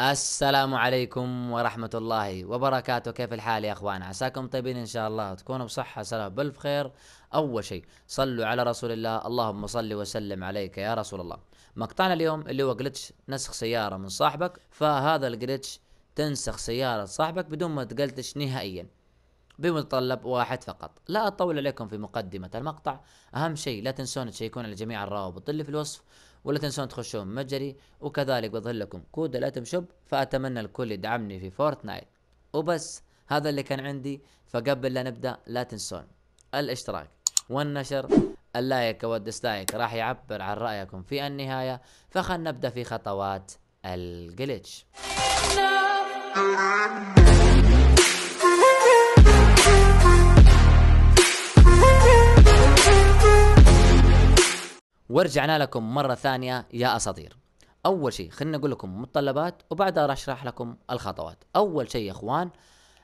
السلام عليكم ورحمة الله وبركاته كيف الحال يا أخوان عساكم طيبين إن شاء الله تكونوا بصحة سلامة بل خير أول شيء صلوا على رسول الله اللهم صل وسلم عليك يا رسول الله مقطعنا اليوم اللي هو جلتش نسخ سيارة من صاحبك فهذا الجلتش تنسخ سيارة صاحبك بدون ما تقلتش نهائيا بمتطلب واحد فقط لا أطول عليكم في مقدمة المقطع أهم شيء لا تنسون تشيكون على جميع الروابط اللي في الوصف ولا تنسون تخشون متجري وكذلك بظهر لكم كود الاتم شوب فاتمنى الكل يدعمني في فورتنايت وبس هذا اللي كان عندي فقبل لا نبدا لا تنسون الاشتراك والنشر اللايك والديسلايك راح يعبر عن رايكم في النهايه فخلنا نبدا في خطوات الجلتش ورجعنا لكم مرة ثانية يا أساطير أول شيء خلنا أقول لكم متطلبات وبعدها راح أشرح لكم الخطوات أول شيء يا أخوان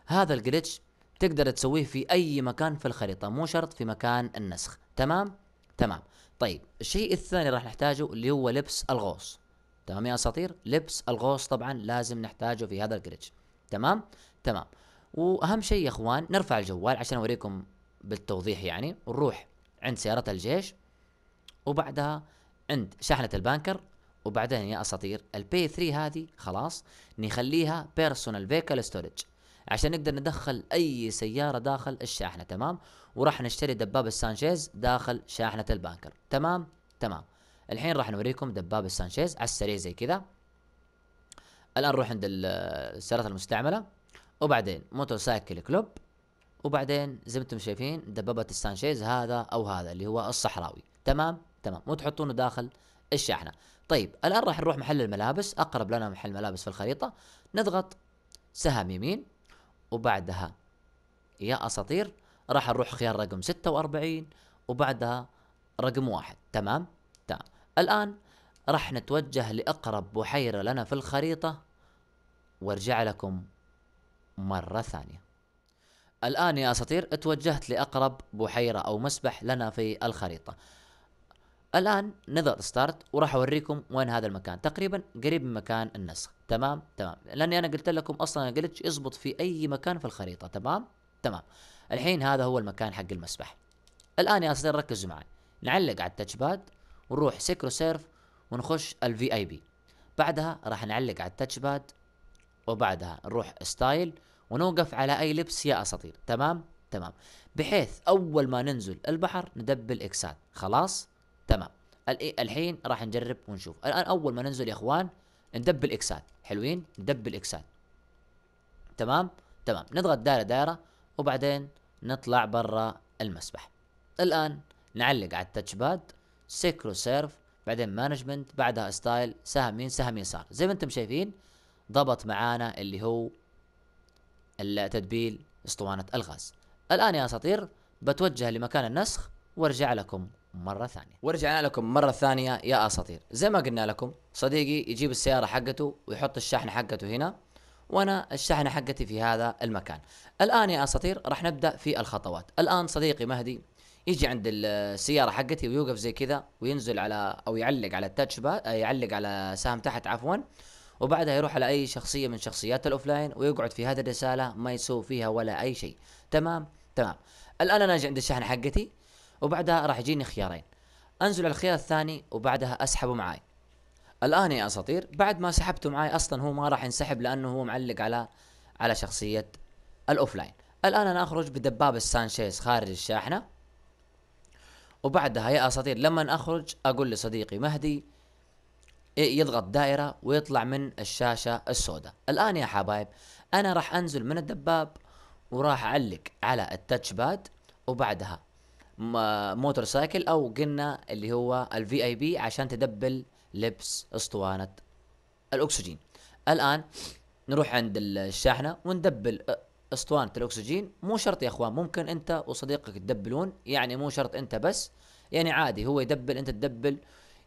هذا الجلتش تقدر تسويه في أي مكان في الخريطة مو شرط في مكان النسخ تمام تمام طيب الشيء الثاني راح نحتاجه اللي هو لبس الغوص تمام يا اساطير لبس الغوص طبعا لازم نحتاجه في هذا الجلتش تمام تمام واهم شيء يا اخوان نرفع الجوال عشان اوريكم بالتوضيح يعني ونروح عند سيارة الجيش وبعدها عند شحنه البانكر وبعدين يا اساطير البي 3 هذه خلاص نخليها بيرسونال فيكل ستورج عشان نقدر ندخل اي سياره داخل الشاحنه تمام وراح نشتري دباب السانشيز داخل شاحنه البانكر تمام تمام الحين راح نوريكم دباب السانشيز على السريع زي كذا الان نروح عند السيارات المستعمله وبعدين موتوسايكل كلوب وبعدين زي ما انتم شايفين دبابه السانشيز هذا او هذا اللي هو الصحراوي تمام تمام وتحطونه داخل الشاحنه طيب الان راح نروح محل الملابس اقرب لنا محل ملابس في الخريطه نضغط سهم يمين وبعدها يا اساطير راح نروح خيار رقم 46 وبعدها رقم واحد تمام تمام الان راح نتوجه لاقرب بحيره لنا في الخريطه وارجع لكم مره ثانيه الآن يا أساطير اتوجهت لأقرب بحيرة أو مسبح لنا في الخريطة الان نضغط ستارت وراح اوريكم وين هذا المكان تقريبا قريب من مكان النسخ تمام تمام لاني انا قلت لكم اصلا الجلتش يزبط في اي مكان في الخريطه تمام تمام الحين هذا هو المكان حق المسبح الان يا اصدقائي ركزوا معي نعلق على التاتش باد ونروح سيكرو سيرف ونخش الفي اي بي بعدها راح نعلق على التاتش باد وبعدها نروح ستايل ونوقف على اي لبس يا اساطير تمام تمام بحيث اول ما ننزل البحر ندبل اكسات خلاص تمام الحين راح نجرب ونشوف الان اول ما ننزل يا اخوان ندبل اكسات حلوين ندبل اكسات تمام تمام نضغط دائره دائره وبعدين نطلع برا المسبح الان نعلق على التاتش باد سيكرو سيرف بعدين مانجمنت بعدها ستايل سهم يمين سهم يسار زي ما انتم شايفين ضبط معانا اللي هو تدبيل اسطوانه الغاز الان يا اساطير بتوجه لمكان النسخ وارجع لكم مره ثانيه ورجعنا لكم مره ثانيه يا اساطير زي ما قلنا لكم صديقي يجيب السياره حقته ويحط الشحن حقته هنا وانا الشحنه حقتي في هذا المكان الان يا اساطير راح نبدا في الخطوات الان صديقي مهدي يجي عند السياره حقتي ويوقف زي كذا وينزل على او يعلق على التاتش باد يعلق على سهم تحت عفوا وبعدها يروح على اي شخصيه من شخصيات الاوفلاين ويقعد في هذه الرساله ما يسوي فيها ولا اي شيء تمام تمام الان انا اجي عند الشحنه حقتي وبعدها راح يجيني خيارين انزل على الخيار الثاني وبعدها اسحبه معاي الان يا اساطير بعد ما سحبته معاي اصلا هو ما راح ينسحب لانه هو معلق على على شخصيه الاوفلاين الان انا اخرج بدباب السانشيز خارج الشاحنه وبعدها يا اساطير لما اخرج اقول لصديقي مهدي إيه، يضغط دائره ويطلع من الشاشه السوداء الان يا حبايب انا راح انزل من الدباب وراح اعلق على التاتش باد وبعدها موتور سايكل او قلنا اللي هو الفي اي بي عشان تدبل لبس اسطوانه الاكسجين الان نروح عند الشاحنه وندبل اسطوانه الاكسجين مو شرط يا اخوان ممكن انت وصديقك تدبلون يعني مو شرط انت بس يعني عادي هو يدبل انت تدبل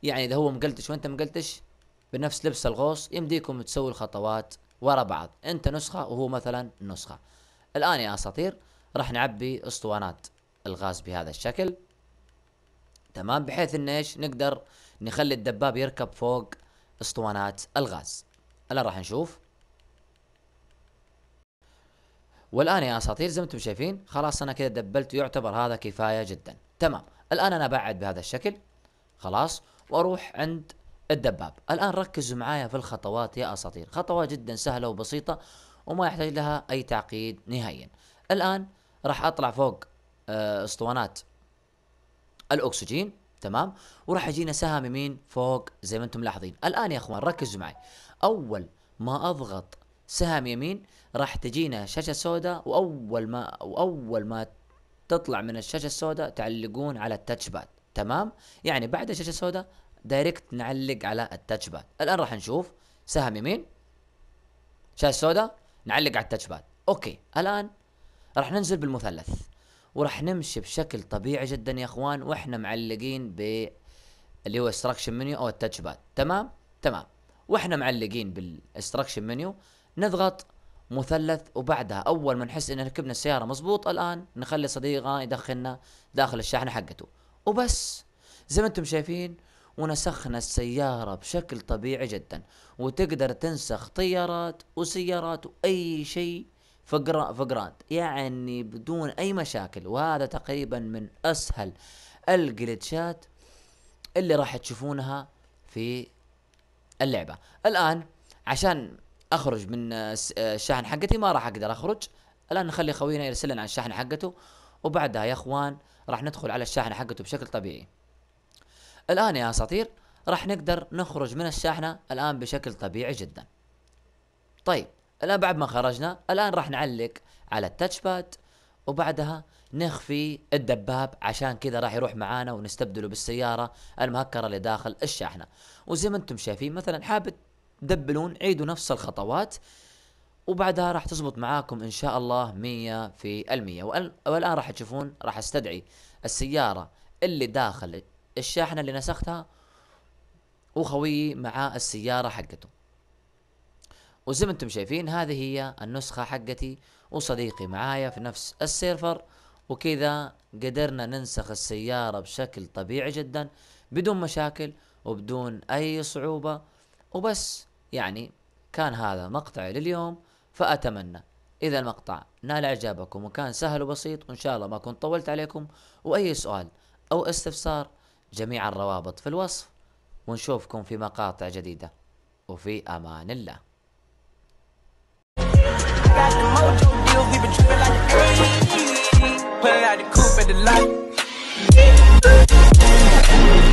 يعني اذا هو مقلتش وانت مقلتش بنفس لبس الغوص يمديكم تسوي الخطوات ورا بعض انت نسخه وهو مثلا نسخه الان يا اساطير راح نعبي اسطوانات الغاز بهذا الشكل تمام بحيث ان ايش نقدر نخلي الدباب يركب فوق اسطوانات الغاز الان راح نشوف والان يا اساطير زي ما انتم شايفين خلاص انا كذا دبلت يعتبر هذا كفايه جدا تمام الان انا ابعد بهذا الشكل خلاص واروح عند الدباب الان ركزوا معايا في الخطوات يا اساطير خطوات جدا سهله وبسيطه وما يحتاج لها اي تعقيد نهائيا الان راح اطلع فوق آه، اسطوانات الاكسجين تمام وراح يجينا سهم يمين فوق زي ما انتم ملاحظين الان يا اخوان ركزوا معي اول ما اضغط سهم يمين راح تجينا شاشه سوداء واول ما واول ما تطلع من الشاشه السوداء تعلقون على التاتش باد تمام يعني بعد الشاشه السوداء دايركت نعلق على التاتش باد الان راح نشوف سهم يمين شاشه سوداء نعلق على التاتش باد اوكي الان راح ننزل بالمثلث وراح نمشي بشكل طبيعي جدا يا اخوان واحنا معلقين ب اللي هو استراكشن منيو او التاتش باد تمام تمام واحنا معلقين بالاستراكشن منيو نضغط مثلث وبعدها اول ما نحس ان ركبنا السياره مزبوط الان نخلي صديقنا يدخلنا داخل الشاحنه حقته وبس زي ما انتم شايفين ونسخنا السيارة بشكل طبيعي جدا وتقدر تنسخ طيارات وسيارات وأي شيء فقر فقرات يعني بدون اي مشاكل وهذا تقريبا من اسهل الجلتشات اللي راح تشوفونها في اللعبه الان عشان اخرج من الشاحن حقتي ما راح اقدر اخرج الان نخلي خوينا يرسل لنا الشحن الشاحن حقته وبعدها يا اخوان راح ندخل على الشاحنه حقته بشكل طبيعي الان يا اساطير راح نقدر نخرج من الشاحنه الان بشكل طبيعي جدا طيب الان بعد ما خرجنا الان راح نعلق على التاتش باد وبعدها نخفي الدباب عشان كذا راح يروح معانا ونستبدله بالسيارة المهكرة اللي داخل الشاحنة وزي ما انتم شايفين مثلا حاب تدبلون عيدوا نفس الخطوات وبعدها راح تزبط معاكم ان شاء الله مية في المية والان راح تشوفون راح استدعي السيارة اللي داخل الشاحنة اللي نسختها وخويي مع السيارة حقته وزي ما انتم شايفين هذه هي النسخة حقتي وصديقي معايا في نفس السيرفر وكذا قدرنا ننسخ السيارة بشكل طبيعي جدا بدون مشاكل وبدون اي صعوبة وبس يعني كان هذا مقطعي لليوم فأتمنى إذا المقطع نال إعجابكم وكان سهل وبسيط وإن شاء الله ما كنت طولت عليكم وأي سؤال أو استفسار جميع الروابط في الوصف ونشوفكم في مقاطع جديدة وفي أمان الله out the mojo deal, we been trippin' like a hey, Pulling out the coupe at the light.